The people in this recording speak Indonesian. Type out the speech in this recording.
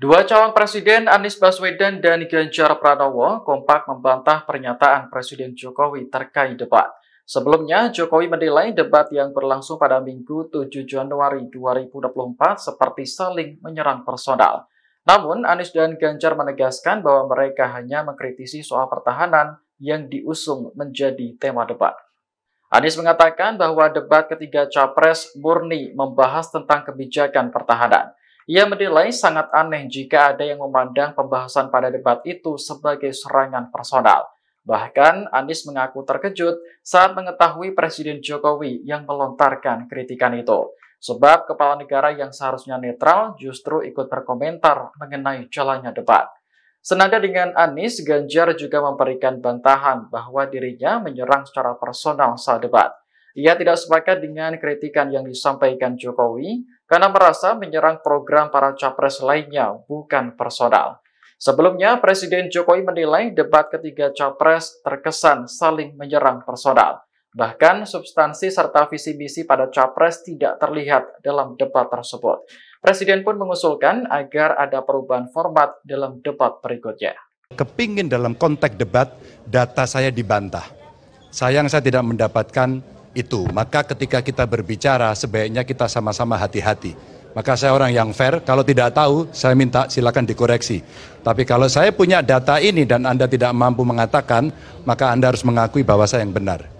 Dua calon presiden Anies Baswedan dan Ganjar Pranowo kompak membantah pernyataan Presiden Jokowi terkait debat. Sebelumnya, Jokowi menilai debat yang berlangsung pada Minggu 7 Januari 2024 seperti saling menyerang personal. Namun, Anies dan Ganjar menegaskan bahwa mereka hanya mengkritisi soal pertahanan yang diusung menjadi tema debat. Anies mengatakan bahwa debat ketiga capres murni membahas tentang kebijakan pertahanan. Ia menilai sangat aneh jika ada yang memandang pembahasan pada debat itu sebagai serangan personal. Bahkan Anies mengaku terkejut saat mengetahui Presiden Jokowi yang melontarkan kritikan itu. Sebab kepala negara yang seharusnya netral justru ikut berkomentar mengenai jalannya debat. Senada dengan Anies, Ganjar juga memberikan bantahan bahwa dirinya menyerang secara personal saat debat. Ia tidak sepakat dengan kritikan yang disampaikan Jokowi karena merasa menyerang program para capres lainnya bukan personal. Sebelumnya, Presiden Jokowi menilai debat ketiga capres terkesan saling menyerang personal. Bahkan substansi serta visi misi pada capres tidak terlihat dalam debat tersebut. Presiden pun mengusulkan agar ada perubahan format dalam debat berikutnya. Kepingin dalam konteks debat data saya dibantah. Sayang saya tidak mendapatkan itu. Maka ketika kita berbicara sebaiknya kita sama-sama hati-hati. Maka saya orang yang fair, kalau tidak tahu saya minta silakan dikoreksi. Tapi kalau saya punya data ini dan Anda tidak mampu mengatakan, maka Anda harus mengakui bahwa saya yang benar.